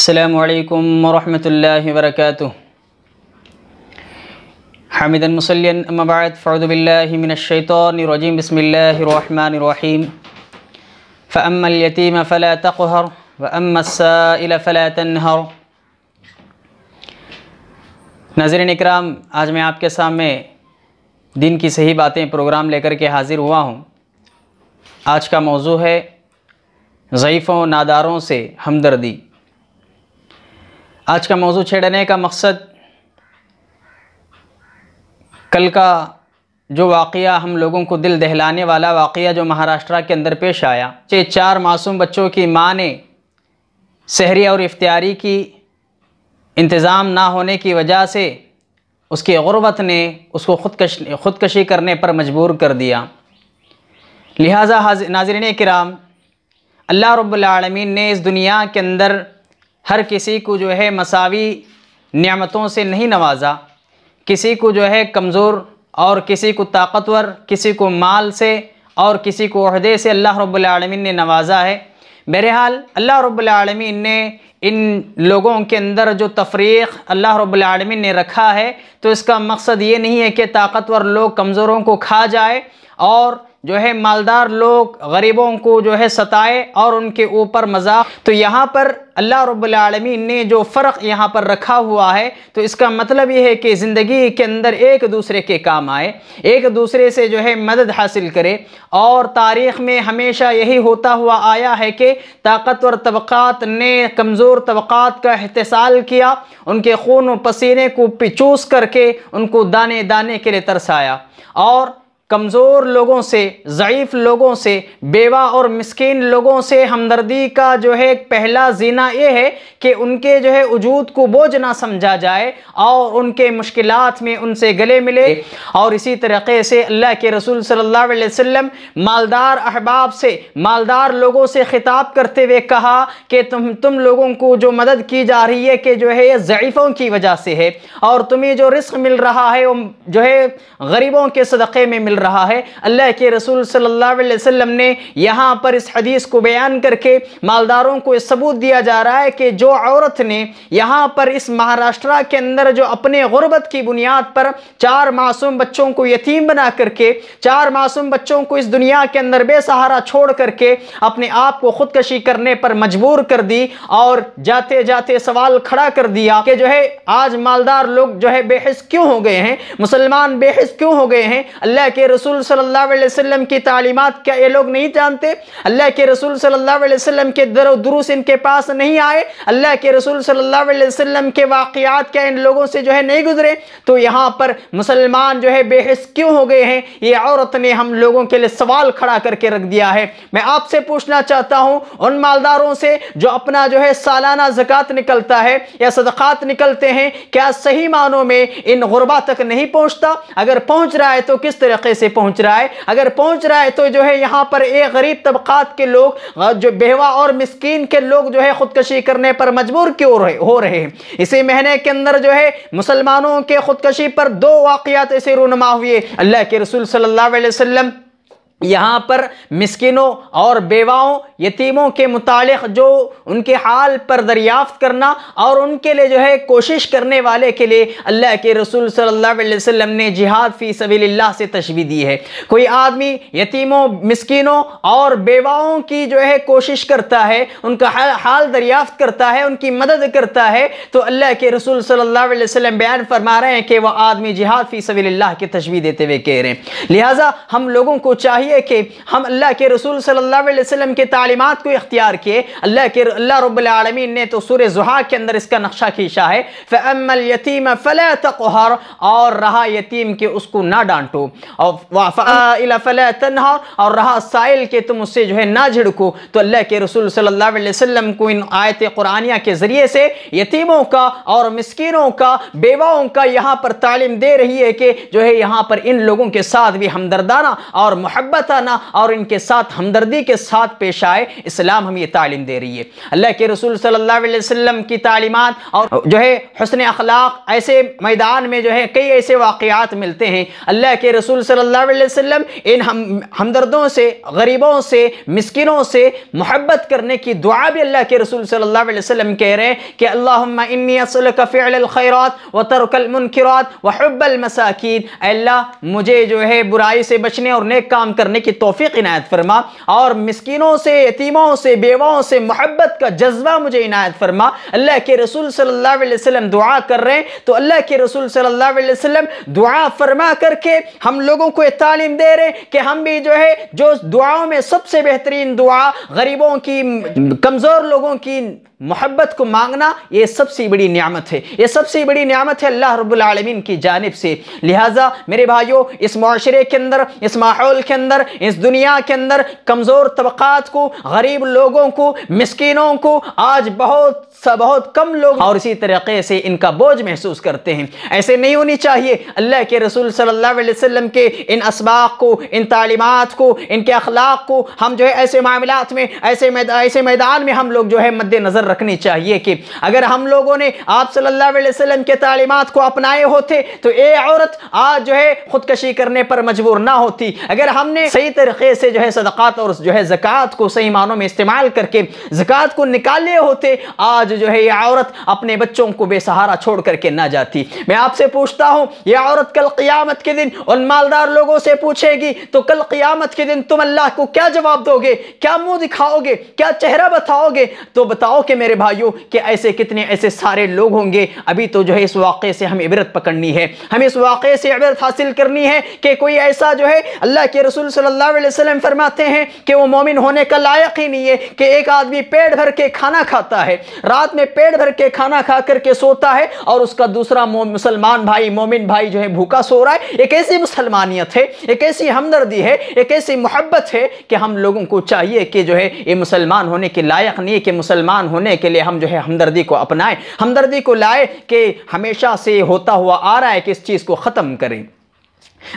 السلام عليكم ورحمة الله وبركاته حمدا مصليا أما بعد فعوذ بالله من الشيطان الرجيم بسم الله الرحمن الرحيم فأما اليتيم فلا تقهر وأما السائل فلا تنهر ناظرین اکرام آج میں آپ کے سامنے دن کی صحیح باتیں پروگرام لے کر کے حاضر ہوا ہوں آج کا موضوع ہے ضعیفوں ناداروں سے ہمدردی आज का मौजू छेड़ने का मकसद कल का जो वाक़ हम लोगों को दिल दहलाने वाला वाक़ जो महाराष्ट्र के अंदर पेश आया चे चार मासूम बच्चों की माँ ने शहरी और इफ्तारी की इंतज़ाम ना होने की वजह से उसकी गुरबत ने उसको खुदकश खुदकशी करने पर मजबूर कर दिया लिहाजा नाजरन कराम अल्लाह रब्लम ने इस दुनिया के अंदर हर किसी को जो है मसावी नियामतों से नहीं नवाजा किसी को जो है कमज़ोर और किसी को ताकतवर किसी को माल से और किसी को अहदे से अल्लाह रब्लमिन ने नवाजा है बहरहाल अल्लाह रब्लमिन ने इन लोगों के अंदर जो तफरीक़ अल्लाह रब्लमिन ने रखा है तो इसका मकसद ये नहीं है कि ताकतवर लोग कमज़ोरों को खा जाए और जो है मालदार लोग गरीबों को जो है सताए और उनके ऊपर मजाक तो यहाँ पर अल्लाह रबालमीन ने जो फ़र्क यहाँ पर रखा हुआ है तो इसका मतलब ये है कि ज़िंदगी के अंदर एक दूसरे के काम आए एक दूसरे से जो है मदद हासिल करे और तारीख़ में हमेशा यही होता हुआ आया है कि ताकतवर तबक़ात ने कमज़ोर तबक़ात का अहतसाल किया उनके खून व पसीने को पिचूस करके उनको दाने दाने के लिए तरसाया और कमज़ोर लोगों से ज़यीफ़ लोगों से बेवा और मस्किन लोगों से हमदर्दी का जो है पहला जीना ये है कि उनके जो है वजूद को बोझ ना समझा जाए और उनके मुश्किल में उनसे गले मिले और इसी तरीके से अल्लाह के रसूल सल्लल्लाहु अलैहि वसल्लम मालदार अहबाब से मालदार लोगों से ख़िताब करते हुए कहा कि तुम तुम लोगों को जो मदद की जा रही है कि जो है ये ज़यीफ़ों की वजह से है और तुम्हें जो रिस्क मिल रहा है वो जो है गरीबों के सदक़े में मिल रहा है अल्लाह के रसूल सल्लल्लाहु अलैहि वसल्लम ने यहाँ पर इस हदीस को बयान करके मालदारों को सबूत दिया जा रहा है कि जो औरत ने यहाँ पर इस महाराष्ट्र के अंदर जो अपने गुर्बत की बुनियाद पर चार मासूम बच्चों को यतीम बना करके चार मासूम बच्चों को इस दुनिया के अंदर बेसहारा छोड़ करके अपने आप को खुदकशी करने पर मजबूर कर दी और जाते जाते सवाल खड़ा कर दिया कि जो है आज मालदार लोग जो है बेहस क्यों हो गए हैं मुसलमान बेहस क्यों हो गए हैं अल्लाह के रसूल सल्लल्लाहु अलैहि वसल्लम की तालीमत क्या ये लोग नहीं जानते अल्लाह के रसूल सल्लल्लाहु अलैहि वसल्लम के दर दुरुस इनके पास नहीं आए अल्लाह के रसूल सल्लल्लाहु अलैहि वसल्लम के वाक़ात क्या इन लोगों से जो है नहीं गुजरे तो यहाँ पर मुसलमान जो है बेहस क्यों हो गए हैं ये औरत ने हम लोगों के लिए सवाल खड़ा करके रख दिया है मैं आपसे पूछना चाहता हूँ उन मालदारों से जो अपना जो है सालाना जक़ात निकलता है या सदक़ात निकलते हैं क्या सही मानों में इन गुरबा तक नहीं पहुँचता अगर पहुँच रहा है तो किस तरीके से पहुंच रहा है अगर पहुंच रहा है तो जो है यहाँ पर एक गरीब तबकात के लोग जो बेवा और मिसकीन के लोग जो है खुदकशी करने पर मजबूर क्यों हो रहे हैं इसी महीने के अंदर जो है मुसलमानों के खुदकशी पर दो वाकियात ऐसे रूनमा हुए अल्लाह के रसूल सल्ला यहाँ पर मिसकिनों और बेवाओं यतीमों के मुतालिक जो उनके हाल पर दरियाफ्त करना और उनके लिए जो है कोशिश करने वाले के लिए अल्लाह के रसूल सल्लल्लाहु अलैहि वसल्लम ने जिहाद फ़ी सबील्ला से तशबी दी है कोई आदमी यतीमों मिसकिनों और बेवाओं की जो है कोशिश करता है उनका हाल दरियाफ्त करता है उनकी मदद करता है तो अल्लाह के रसूल सल्ला वसम बयान फरमा रहे हैं कि वह आदमी जिहाद फ़ी सबील्ला की तशबी देते हुए कह रहे हैं लिहाजा हम लोगों को चाहिए चाहिए कि हम अल्लाह के रसूल सल्लल्लाहु अलैहि वसल्लम के तालीमत को इख्तियार किए अल्लाह के अल्लाह रबालमीन ने तो सूर्य जुहा के अंदर इसका नक्शा खींचा है फ़मल यतीम फ़ला तकहर और रहा यतीम के उसको ना डांटो और फ़ला तनहर और रहा साइल के तुम उससे जो है ना झिड़को तो अल्लाह के रसूल सल्लल्लाहु अलैहि वसल्लम को इन आयत कुरानिया के ज़रिए से यतीमों का और मिसकीनों का बेवाओं का यहाँ पर तालीम दे रही है कि जो है यहाँ पर इन लोगों के साथ भी हमदर्दाना और मोहब्बत ताना और इनके साथ हमदर्दी के साथ पेश आए इस्लाम हम ये तालीम दे रही है अल्लाह के रसूल सल्ला वसम की तालीमत और जो है हसन अखलाक ऐसे मैदान में जो है कई ऐसे वाक़ात मिलते हैं अल्लाह के रसूल सल्ला वसम इन हम हमदर्दों से गरीबों से मिसकिनों से मोहब्बत करने की दुआ भी अल्लाह के रसूल सल्ला वसम कह रहे हैं कि अल्लाफ़ैरत व तरकलमनकरात वहब्बल मसाकिन अल्लाह मुझे जो है बुराई से बचने और नेक काम करने करने की तोफ़ी इनायत फरमा और मस्किनों से यतीमों से बेवाओं से मोहब्बत का जज्बा मुझे इनायत फरमा अल्लाह के रसूल सल्लल्लाहु अलैहि वसल्लम दुआ कर रहे हैं तो अल्लाह के रसूल सल्लल्लाहु अलैहि वसल्लम दुआ फरमा करके हम लोगों को तालीम दे रहे हैं कि हम भी जो है जो दुआओं में सबसे बेहतरीन दुआ गरीबों की कमज़ोर लोगों की मोहब्बत को मांगना ये सबसे बड़ी नियामत है ये सबसे बड़ी नियामत है अल्लाह रबालमीन की जानब से लिहाजा मेरे भाइयों इस माशरे के अंदर इस माहौल के अंदर इस दुनिया के अंदर कमज़ोर तबक़ात को गरीब लोगों को मस्किनों को आज बहुत सा बहुत कम लोग और इसी तरीके से इनका बोझ महसूस करते हैं ऐसे नहीं होनी चाहिए अल्लाह के रसूल सल्लल्लाहु अलैहि वसल्लम के इन इसबाक को इन तालीमत को इनके अखलाक को हम जो है ऐसे मामला में ऐसे मैदा, ऐसे मैदान में हम लोग जो है मद्देनजर रखनी चाहिए कि अगर हम लोगों ने आप सल्लल्लाहु अलैहि वसल्लम के तालीमात को अपनाए होते तो ये औरत आज जो है खुदकशी करने पर मजबूर ना होती अगर हमने सही तरीके से जो है सदक़ात और जो है ज़क़़त को सही मानों में इस्तेमाल करके ज़क़़त को निकाले होते आज जो है ये औरत अपने बच्चों को बेसहारा छोड़ करके ना जाती मैं आपसे पूछता हूँ ये औरत कल क़ियामत के दिन उन मालदार लोगों से पूछेगी तो कल क़ियामत के दिन तुम अल्लाह को क्या जवाब दोगे क्या मुँह दिखाओगे क्या चेहरा बताओगे तो बताओ कि मेरे भाइयों कि ऐसे कितने ऐसे सारे लोग होंगे अभी तो जो है इस वाक़े से हमें इबरत पकड़नी है हमें इस वाक़े से इबरत हासिल करनी है कि कोई ऐसा जो है अल्लाह के रसूल सल्लल्लाहु अलैहि वसल्लम फरमाते हैं कि वो मोमिन होने का लायक ही नहीं है कि एक आदमी पेट भर के खाना खाता है रात में पेट भर के खाना खा करके सोता है और उसका दूसरा मुसलमान भाई मोमिन भाई जो है भूखा सो रहा है एक ऐसी मुसलमानियत है एक ऐसी हमदर्दी है एक ऐसी मोहब्बत है कि हम लोगों को चाहिए कि जो है ये मुसलमान होने के लायक नहीं है कि मुसलमान होने करने के लिए हम जो है हमदर्दी को अपनाएं हमदर्दी को लाए कि हमेशा से होता हुआ आ रहा है कि इस चीज़ को ख़त्म करें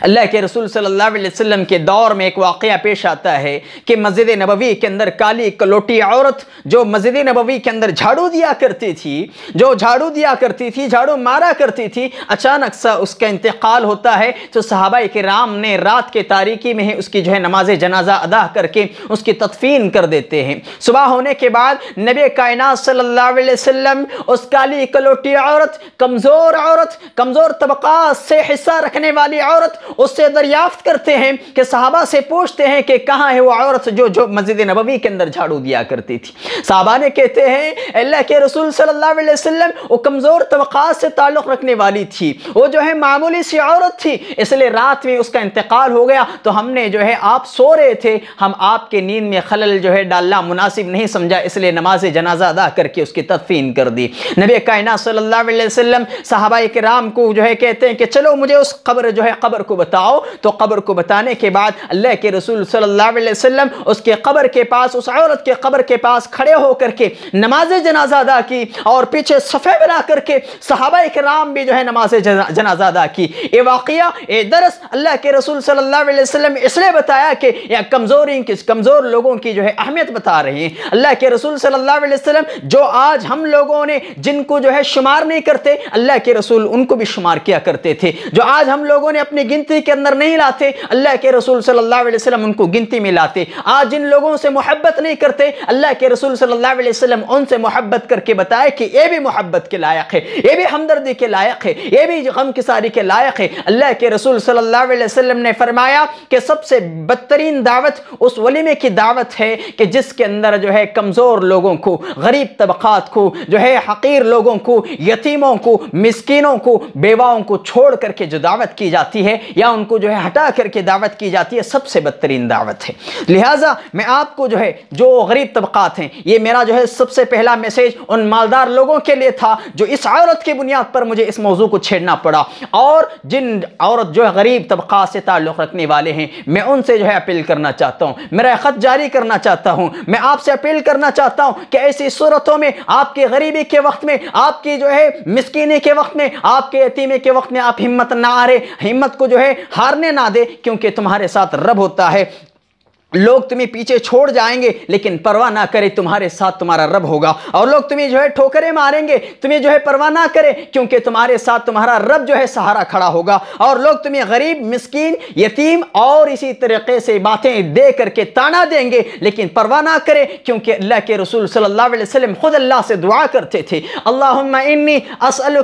अल्लाह के रसूल सल्लल्लाहु अलैहि वसल्लम के दौर में एक वाकया पेश आता है कि मस्जिद नबवी के अंदर काली कलोटी औरत जो मस्जिद नबवी के अंदर झाड़ू दिया करती थी जो झाड़ू दिया करती थी झाड़ू मारा करती थी अचानक सा उसका इंतकाल होता है तो सहाबा के राम ने रात के तारीकी में ही उसकी जो है नमाज जनाजा अदा करके उसकी तदफीन कर देते हैं सुबह होने के बाद नबी कायनात सल्लल्लाहु अलैहि वसल्लम उस काली कलोटी औरत कमज़ोर औरत कमज़ोर तबका से हिस्सा रखने वाली औरत औरत उससे दरियाफ्त करते हैं कि साहबा से पूछते हैं कि कहाँ है वो औरत जो जो मस्जिद नबवी के अंदर झाड़ू दिया करती थी साहबा ने कहते हैं अल्लाह के रसूल सल्लल्लाहु अलैहि वसल्लम वो कमज़ोर तबक़ात से ताल्लुक़ रखने वाली थी वो जो है मामूली सी औरत थी इसलिए रात में उसका इंतकाल हो गया तो हमने जो है आप सो रहे थे हम आपके नींद में खलल जो है डालना मुनासिब नहीं समझा इसलिए नमाज जनाजा अदा करके उसकी तदफीन कर दी नबी कायना सल्लल्लाहु अलैहि वसल्लम साहबा कराम को जो है कहते हैं कि चलो मुझे उस कब्र जो है कब्र कबर को बताओ तो कबर को बताने के बाद अल्लाह के रसूल सल्लल्लाहु अलैहि वसल्लम उसके कबर के पास उस औरत के कबर के पास खड़े होकर के नमाज जनाजा अदा की और पीछे सफ़े बना करके सहाबा कराम भी जो है नमाज जनाजा अदा की ये वाक़िया ये दरस अल्लाह के रसूल सल्लल्लाहु अलैहि वसल्लम इसलिए बताया कि यह कमज़ोरी किस कमज़ोर लोगों की जो है अहमियत बता रहे हैं अल्लाह के रसूल सल्लल्लाहु अलैहि वसल्लम जो आज हम लोगों ने जिनको जो है शुमार नहीं करते अल्लाह के रसूल उनको भी शुमार किया करते थे जो आज हम लोगों ने अपनी गिनती के अंदर नहीं लाते अल्लाह के रसूल सल्लल्लाहु अलैहि वसल्लम उनको गिनती में लाते आज जिन लोगों से मोहब्बत नहीं करते अल्लाह के रसूल सल्लल्लाहु अलैहि वसल्लम उनसे मोहब्बत करके बताए कि ये भी मोहब्बत के लायक है ये भी हमदर्दी के लायक है ये भी गम सारी के लायक है अल्लाह के रसूल सल्लल्लाहु अलैहि वसल्लम ने फरमाया कि सबसे बदतरीन दावत उस वलीमे की दावत है कि जिसके अंदर जो है कमज़ोर लोगों को गरीब तबक़ात को जो है हकीर लोगों को यतीमों को मस्किनों को बेवाओं को छोड़ करके जो दावत की जाती है या उनको जो है हटा करके दावत की जाती है सबसे बदतरीन दावत है लिहाजा मैं आपको जो है जो गरीब तबक़ात हैं ये मेरा जो है सबसे पहला मैसेज उन मालदार लोगों के लिए था जो इस औरत की बुनियाद पर मुझे इस मौजू को छेड़ना पड़ा और जिन औरत जो है गरीब तबक़ा से ताल्लुक़ रखने वाले हैं मैं उनसे जो है अपील करना चाहता हूँ मेरा ख़त जारी करना चाहता हूँ मैं आपसे अपील करना चाहता हूँ कि ऐसी सूरतों में आपकी गरीबी के वक्त में आपकी जो है मिसकीनी के वक्त में आपके यतीमे के वक्त में आप हिम्मत ना आ रहे हिम्मत को जो है हारने ना दे क्योंकि तुम्हारे साथ रब होता है लोग तुम्हें पीछे छोड़ जाएंगे लेकिन परवाह ना करे तुम्हारे साथ तुम्हारा रब होगा और लोग तुम्हें जो है ठोकरे मारेंगे तुम्हें जो है परवाह ना करे क्योंकि तुम्हारे साथ तुम्हारा रब जो है सहारा खड़ा होगा और लोग तुम्हें गरीब मिस्कीन यतीम और इसी तरीके से बातें दे करके ताना देंगे लेकिन परवाह ना करे क्योंकि अल्लाह के रसूल सल्ला वसलम ख़ुद अल्लाह से दुआ करते थे अल्लाह असल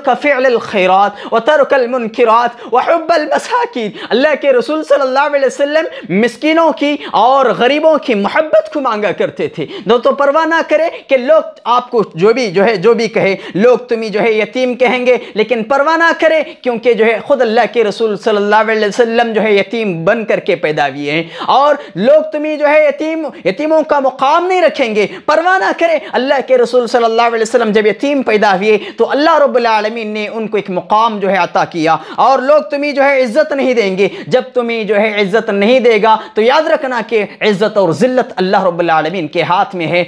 खैरात व तरकलमनखरात वहबल मसाकिन अल्लाह के रसूल सल्ला वसलम मस्किनों की और और गरीबों की मोहब्बत को मांगा करते थे दोस्तों परवाह ना करे कि लोग आपको जो भी जो है जो भी कहे लोग तुम्हें जो है यतीम कहेंगे लेकिन परवाह ना करें क्योंकि जो है खुद अल्लाह के रसूल सल्लल्लाहु अलैहि वसल्लम जो है यतीम बन करके पैदा हुए हैं और लोग तुम्हें जो है यतीम यतीमों का मुकाम नहीं रखेंगे परवाह ना करें अल्लाह के रसूल सल्लल्लाहु अलैहि वसल्लम जब यतीम पैदा हुए तो अल्लाह रबालमीन ने उनको एक मुकाम जो है अता किया और लोग तुम्हें जो है इज़्ज़त नहीं देंगे जब तुम्हें जो है इज़्ज़त नहीं देगा तो याद रखना कि इज़्ज़त और ज़िल्लत अल्लाह रबालमीन के हाथ में है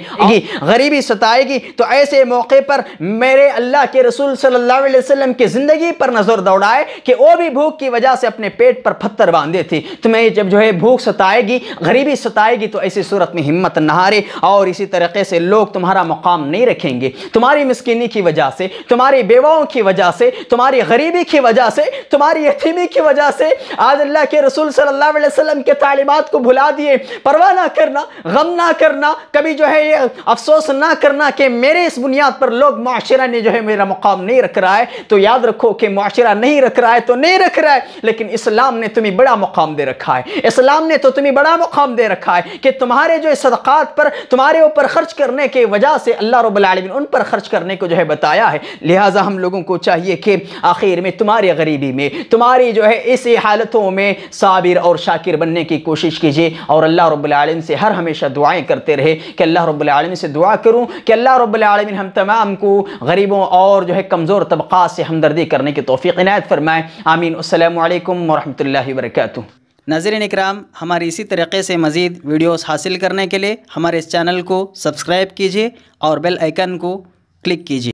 गरीबी सताएगी तो ऐसे मौके पर मेरे अल्लाह के रसूल सल्लल्लाहु अलैहि वसल्लम की ज़िंदगी पर नज़र दौड़ाए कि वो भी भूख की वजह से अपने पेट पर पत्थर बांधे थे तुम्हें तो जब जो है भूख सताएगी गरीबी सताएगी तो ऐसी सूरत में हिम्मत न हारे और इसी तरीके से लोग तुम्हारा मुकाम नहीं रखेंगे तुम्हारी मस्किनी की वजह से तुम्हारी बेवाओं की वजह से तुम्हारी गरीबी की वजह से तुम्हारी यतीमी की वजह से आज अल्लाह के रसूल सल्लाम के तालिबात को भुला दिए परवाह ना करना गम ना करना कभी जो है ये अफसोस ना करना कि मेरे इस बुनियाद पर लोग माशरा ने जो है मेरा मुकाम नहीं रख रहा है तो याद रखो कि माशरा नहीं रख रहा है तो नहीं रख रहा है लेकिन इस्लाम ने तुम्हें बड़ा मुकाम दे रखा है इस्लाम ने तो तुम्हें बड़ा मुकाम दे रखा है कि तुम्हारे जो सदक़ात पर तुम्हारे ऊपर खर्च करने की वजह से अल्लाह रबालमीन उन पर खर्च करने को जो है बताया है लिहाजा हम लोगों को चाहिए कि आखिर में तुम्हारी गरीबी में तुम्हारी जो है इसी हालतों में साबिर और शाकिर बनने की कोशिश कीजिए और अल्लाह अल्लाह रबालमीन से हर हमेशा दुआएँ करते रहे कि अल्लाह रबालमीन से दुआ करूँ कि अल्लाह रबालमीन हम तमाम को गरीबों और जो है कमज़ोर तबक़ा से हमदर्दी करने की तोफ़ी इनायत फ़रमाएँ आमीन अल्लाम वरहमल वरक नाजरन इकराम हमारी इसी तरीके से मज़ीद वीडियोस हासिल करने के लिए हमारे इस चैनल को सब्सक्राइब कीजिए और बेल आइकन को क्लिक कीजिए